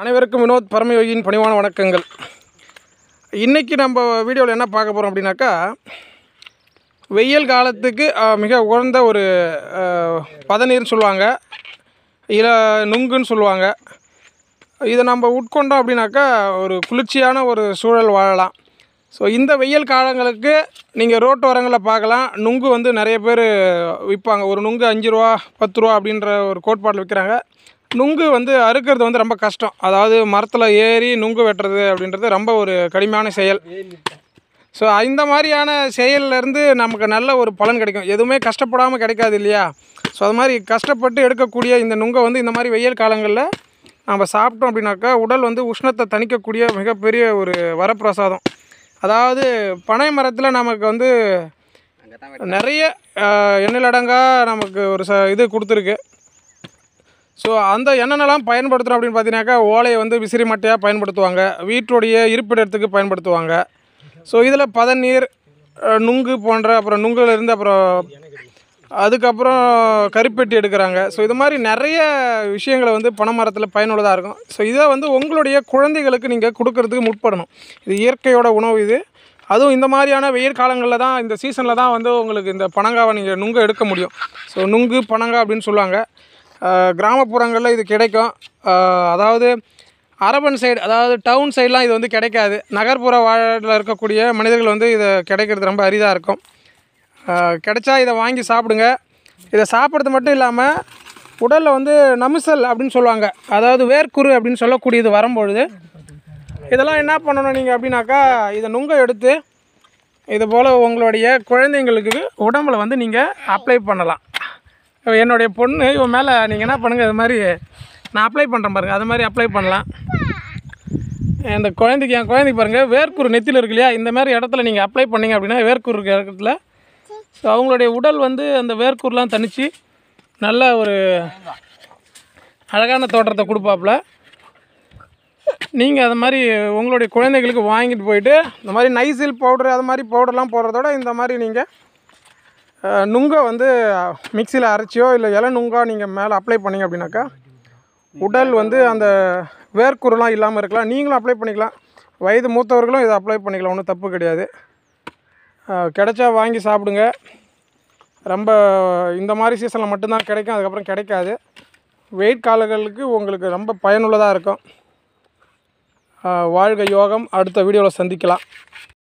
அனைவருக்கும் வினோத் பரமயோகியின் பணிவான வணக்கங்கள் இன்றைக்கி நம்ம வீடியோவில் என்ன பார்க்க போகிறோம் அப்படின்னாக்கா வெயில் காலத்துக்கு மிக உகந்த ஒரு பதநீர்னு சொல்லுவாங்க இல நுங்குன்னு சொல்லுவாங்க இதை நம்ம உட்கொண்டோம் அப்படின்னாக்கா ஒரு குளிர்ச்சியான ஒரு சூழல் வாழலாம் ஸோ இந்த வெயில் காலங்களுக்கு நீங்கள் வரங்களில் பார்க்கலாம் நுங்கு வந்து நிறைய பேர் விற்பாங்க ஒரு நுங்கு அஞ்சு ரூபா பத்து ரூபா அப்படின்ற ஒரு கோட்பாட்டில் விற்கிறாங்க நுங்கு வந்து அறுக்கிறது வந்து ரொம்ப கஷ்டம் அதாவது மரத்தில் ஏறி நுங்கு வெட்டுறது அப்படின்றது ரொம்ப ஒரு கடுமையான செயல் ஸோ இந்த மாதிரியான செயல்லேருந்து நமக்கு நல்ல ஒரு பலன் கிடைக்கும் எதுவுமே கஷ்டப்படாமல் கிடைக்காது இல்லையா ஸோ அது மாதிரி கஷ்டப்பட்டு எடுக்கக்கூடிய இந்த நுங்கை வந்து இந்த மாதிரி வெயில் காலங்களில் நம்ம சாப்பிட்டோம் அப்படின்னாக்கா உடல் வந்து உஷ்ணத்தை தணிக்கக்கூடிய மிகப்பெரிய ஒரு வரப்பிரசாதம் அதாவது பனை மரத்தில் நமக்கு வந்து நிறைய எண்ணிலடங்காக நமக்கு ஒரு ச இது கொடுத்துருக்கு ஸோ அந்த என்னென்னலாம் பயன்படுத்துகிறோம் அப்படின்னு பார்த்தீங்கனாக்கா ஓலையை வந்து விசிறி மட்டையாக பயன்படுத்துவாங்க வீட்டுடைய இருப்பிடத்துக்கு பயன்படுத்துவாங்க ஸோ இதில் பதநீர் நுங்கு போன்ற அப்புறம் நுங்குலேருந்து அப்புறம் அதுக்கப்புறம் கருப்பெட்டி எடுக்கிறாங்க ஸோ இது மாதிரி நிறைய விஷயங்களை வந்து பனை மரத்தில் பயனுள்ளதாக இருக்கும் ஸோ இதை வந்து உங்களுடைய குழந்தைகளுக்கு நீங்கள் கொடுக்கறதுக்கு முற்படணும் இது இயற்கையோட உணவு இது அதுவும் இந்த மாதிரியான வெயில் காலங்களில் தான் இந்த சீசனில் தான் வந்து உங்களுக்கு இந்த பனங்காவை நீங்கள் நுங்கு எடுக்க முடியும் ஸோ நுங்கு பனங்கா அப்படின்னு சொல்லுவாங்க கிராமப்புறங்களில் இது கிடைக்கும் அதாவது அரபன் சைடு அதாவது டவுன் சைடெலாம் இது வந்து கிடைக்காது நகர்ப்புற வாழ்வில் இருக்கக்கூடிய மனிதர்கள் வந்து இதை கிடைக்கிறது ரொம்ப அரிதாக இருக்கும் கிடைச்சா இதை வாங்கி சாப்பிடுங்க இதை சாப்பிட்றது மட்டும் இல்லாமல் உடலில் வந்து நமிசல் அப்படின்னு சொல்லுவாங்க அதாவது வேர்க்குரு அப்படின்னு சொல்லக்கூடியது வரும்பொழுது இதெல்லாம் என்ன பண்ணணும் நீங்கள் அப்படின்னாக்கா இதை நுங்க எடுத்து இது போல் உங்களுடைய குழந்தைங்களுக்கு உடம்பில் வந்து நீங்கள் அப்ளை பண்ணலாம் என்னுடைய பொண்ணு இவன் மேலே நீங்கள் என்ன பண்ணுங்கள் அது மாதிரி நான் அப்ளை பண்ணுறேன் பாருங்கள் அது மாதிரி அப்ளை பண்ணலாம் இந்த குழந்தைக்கு என் குழந்தைக்கு பாருங்கள் வேர்க்குரு நெத்தியில் இருக்கு இல்லையா இந்த மாதிரி இடத்துல நீங்கள் அப்ளை பண்ணிங்க அப்படின்னா வேர்க்குரு இருக்கிற இடத்துல ஸோ அவங்களுடைய உடல் வந்து அந்த வேர்க்குருலாம் தணித்து நல்ல ஒரு அழகான தோற்றத்தை கொடுப்பாப்புல நீங்கள் அது மாதிரி உங்களுடைய குழந்தைகளுக்கு வாங்கிட்டு போயிட்டு இந்த மாதிரி நைசில் பவுடர் அது மாதிரி பவுடர்லாம் போடுறதோட இந்த மாதிரி நீங்கள் நுங்கை வந்து மிக்சியில் அரைச்சியோ இல்லை இலை நுங்கா நீங்கள் மேலே அப்ளை பண்ணிங்க அப்படின்னாக்கா உடல் வந்து அந்த வேர்க்குறலாம் இல்லாமல் இருக்கலாம் நீங்களும் அப்ளை பண்ணிக்கலாம் வயது மூத்தவர்களும் இதை அப்ளை பண்ணிக்கலாம் ஒன்றும் தப்பு கிடையாது கிடைச்சா வாங்கி சாப்பிடுங்க ரொம்ப இந்த மாதிரி சீசனில் மட்டும்தான் கிடைக்கும் அதுக்கப்புறம் கிடைக்காது வெயிட் காலங்களுக்கு உங்களுக்கு ரொம்ப பயனுள்ளதாக இருக்கும் வாழ்க யோகம் அடுத்த வீடியோவில் சந்திக்கலாம்